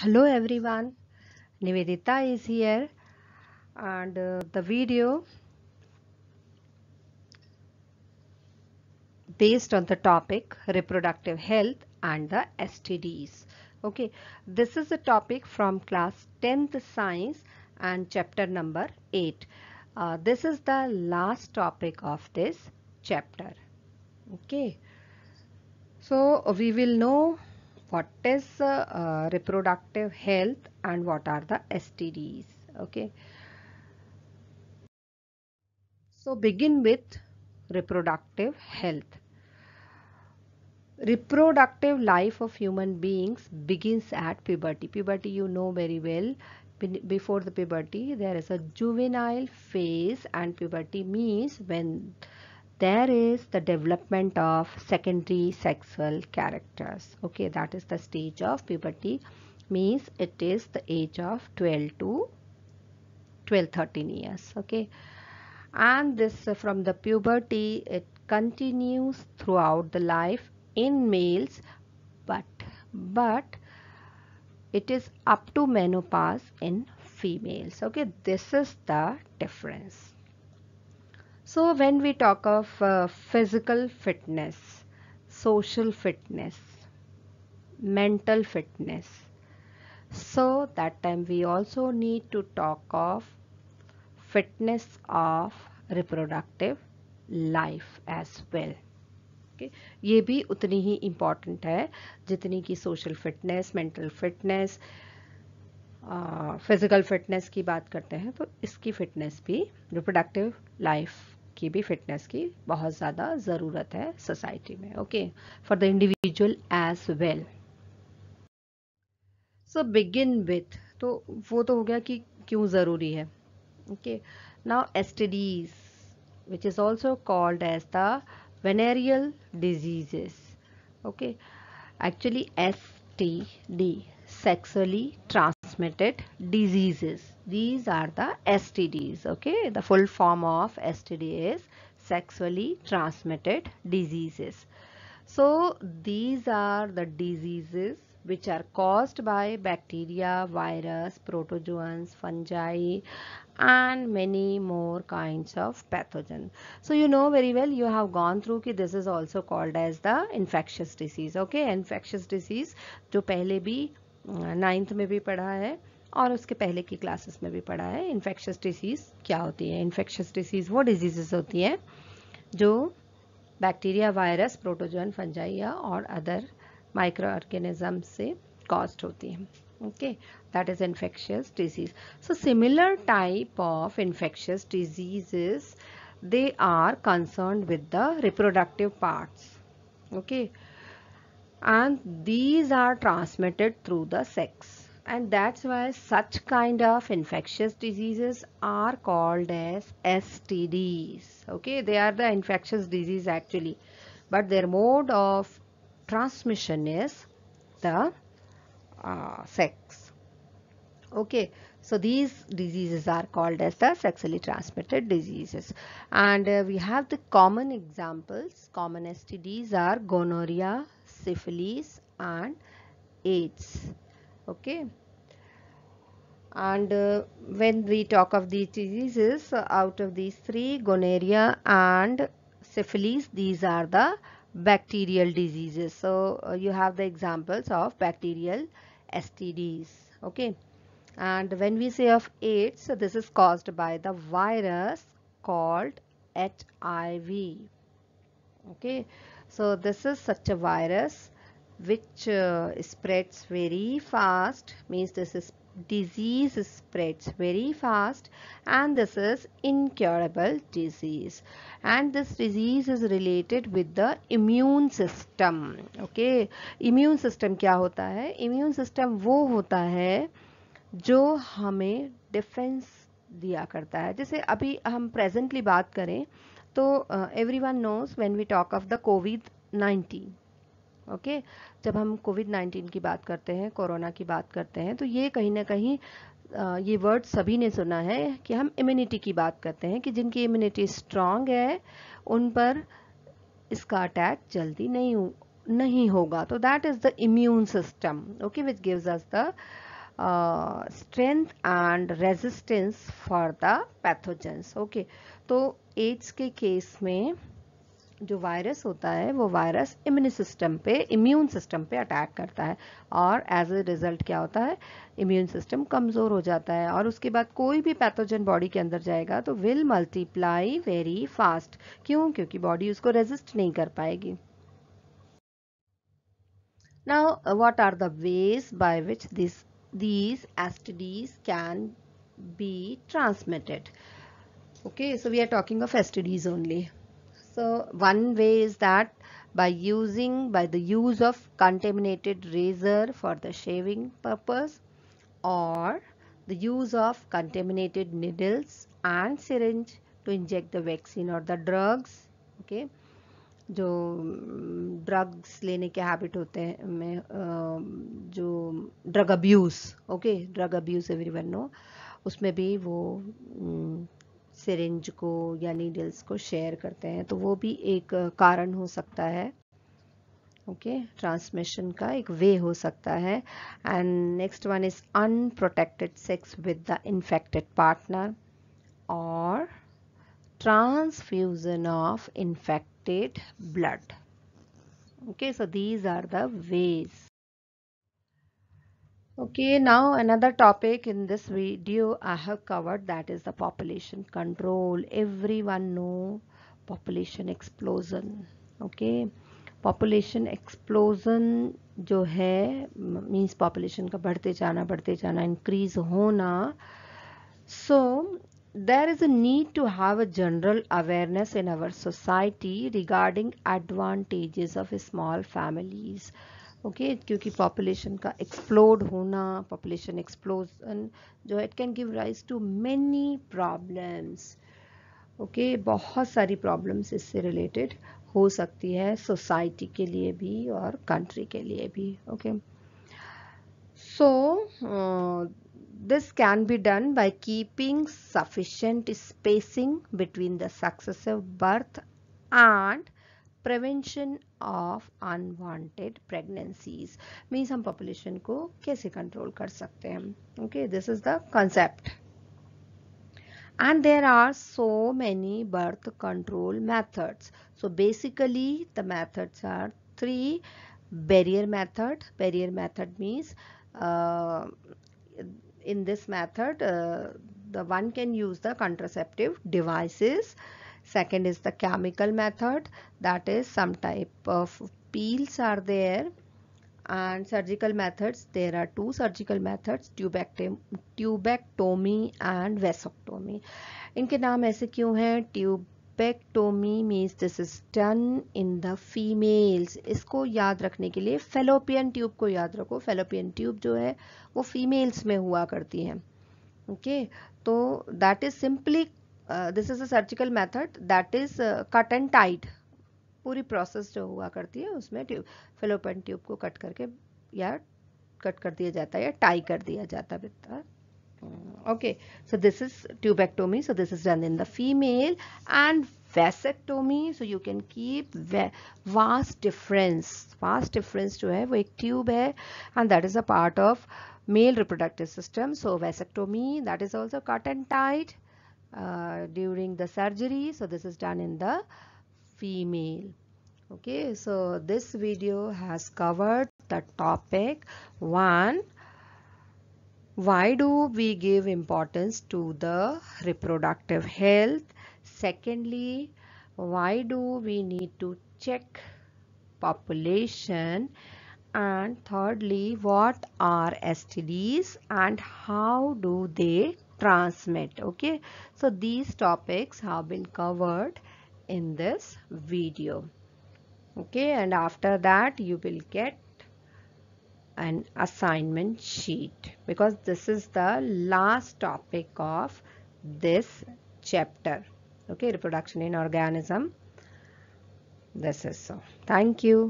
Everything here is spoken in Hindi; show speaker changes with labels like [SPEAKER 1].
[SPEAKER 1] hello everyone nivedita is here and uh, the video based on the topic reproductive health and the stds okay this is a topic from class 10th science and chapter number 8 uh, this is the last topic of this chapter okay so we will know what is uh, reproductive health and what are the STDs okay so begin with reproductive health reproductive life of human beings begins at puberty puberty you know very well before the puberty there is a juvenile phase and puberty means when there is the development of secondary sexual characters okay that is the stage of puberty means it is the age of 12 to 12 13 years okay and this uh, from the puberty it continues throughout the life in males but but it is up to menopause in females okay this is the difference So when we talk of uh, physical fitness, social fitness, mental fitness, so that time we also need to talk of fitness of reproductive life as well ये भी उतनी ही इम्पॉर्टेंट है जितनी कि social fitness mental fitness physical fitness की बात करते हैं तो इसकी फिटनेस भी रिप्रोडक्टिव लाइफ की भी फिटनेस की बहुत ज़्यादा ज़रूरत है सोसाइटी में okay for the individual as well so begin with तो वो तो हो गया कि क्यों ज़रूरी है okay now STDs which is also called as the venereal diseases okay actually S T D sexually trans transmitted diseases these are the stds okay the full form of std is sexually transmitted diseases so these are the diseases which are caused by bacteria, virus, protozoans, fungi and many more kinds of pathogen. So you know very well you have gone through ki this is also called as the infectious disease. Okay, infectious disease जो पहले नाइन्थ में भी पढ़ा है और उसके पहले की क्लासेस में भी पढ़ा है इन्फेक्शस डिसीज़ क्या होती है इन्फेक्शस डिसीज़ वो डिजीज़ होती हैं जो बैक्टीरिया वायरस प्रोटोजन फंजाइया और अदर माइक्रो ऑर्गेनिज्म से कॉस्ट होती हैं okay that is infectious disease so similar type of infectious disease they are concern with the reproductive parts okay and these are transmitted through the sex and that's why such kind of infectious diseases are called as STDs okay they are the infectious disease actually but their mode of transmission is the uh, sex okay so these diseases are called as the sexually transmitted diseases and uh, we have the common examples common STDs are gonorrhea syphilis and AIDS okay and uh, when we talk of these diseases uh, out of these three gonorrhea and syphilis these are the bacterial diseases so uh, you have the examples of bacterial STDs okay and when we say of AIDS so this is caused by the virus called HIV okay So this is such a virus which uh, spreads very fast means this is disease spreads very fast and this is incurable disease and this disease is related with the immune system okay immune system kya hota hai immune system wo hota hai jo hame defense diya karta hai jaise abhi hum presently baat kare तो every one knows when we talk of the COVID nineteen okay जब हम कोविड नाइन्टीन की बात करते हैं कोरोना की बात करते हैं तो ये कहीं ना कहीं ये वर्ड सभी ने सुना है कि हम इम्यूनिटी की बात करते हैं कि जिनकी इम्यूनिटी स्ट्रांग है उन पर इसका अटैक जल्दी नहीं हो नहीं होगा तो that is the immune system okay which gives us the strength and resistance for the pathogens okay तो एड्स के केस में जो वायरस होता है वो वायरस इम्यून सिस्टम पे इम्यून सिस्टम पे अटैक करता है और एज ए रिज़ल्ट क्या होता है इम्यून सिस्टम कमज़ोर हो जाता है और उसके बाद कोई भी पैथोजन बॉडी के अंदर जाएगा तो विल मल्टीप्लाई वेरी फास्ट क्यों क्योंकि बॉडी उसको रेजिस्ट नहीं कर पाएगी now what are the ways by which this these STDs can be transmitted okay so we are talking of STDs only so one way is that by using by the use of contaminated razor for the shaving purpose or the use of contaminated needles and syringe to inject the vaccine or the drugs okay जो ड्रग्स लेने के हैबिट होते हैं मैं जो drug abuse okay drug abuse everyone know उसमें भी वो सिरिंज को या नीडल्स को शेयर करते हैं तो वो भी एक कारण हो सकता है ओके okay, ट्रांसमिशन का एक वे हो सकता है and next one is unprotected sex with the infected partner और transfusion of infected blood okay so these are the ways okay now another topic in this video i have covered that is the population control everyone know population explosion okay population explosion, जो है means population का बढ़ते जाना बढ़ते जाना increase होना So there is a need to have a general awareness in our society regarding advantages of small families okay okay? क्योंकि पॉपुलेशन का एक्सप्लोड होना पॉपुलेशन एक्सप्लोजन जो है it can give rise to many problems okay बहुत सारी प्रॉब्लम्स इससे रिलेटेड हो सकती है सोसाइटी के लिए भी और कंट्री के लिए भी okay so this can be done by keeping sufficient spacing between the successive birth and prevention of unwanted pregnancies means हम पॉपुलेशन को कैसे कंट्रोल कर सकते हैं okay this is the concept and there are so many birth control methods so basically the methods are three barrier method barrier method means uh, in this method uh, the one can use the contraceptive devices second is the chemical method that is some type of peels are there and surgical methods there are two surgical methods tubectomy tubectomy and vasectomy इनके नाम ऐसे क्यों हैं Tubectomy means this is done in the females. इसको याद रखने के लिए fallopian tube को याद रखो Fallopian tube जो है वो females में हुआ करती हैं okay? तो that is simply this is a surgical method that is cut and tied पूरी प्रोसेस जो हुआ करती है उसमें ट्यूब फिलोपन ट्यूब को कट करके या कट कर दिया जाता है या टाई कर दिया जाता है बेटा okay so this is tubectomy so this is done in the female and vasectomy so you can keep vast difference vast difference जो है वो एक ट्यूब है and that is a part of male reproductive system so vasectomy that is also cut and tied uh, during the surgery so this is done in the female okay so this video has covered the topic one why do we give importance to the reproductive health secondly why do we need to check population and thirdly what are STDs and how do they transmit okay so these topics have been covered in this video okay and after that you will get an assignment sheet because this is the last topic of this chapter okay reproduction in organism this is so thank you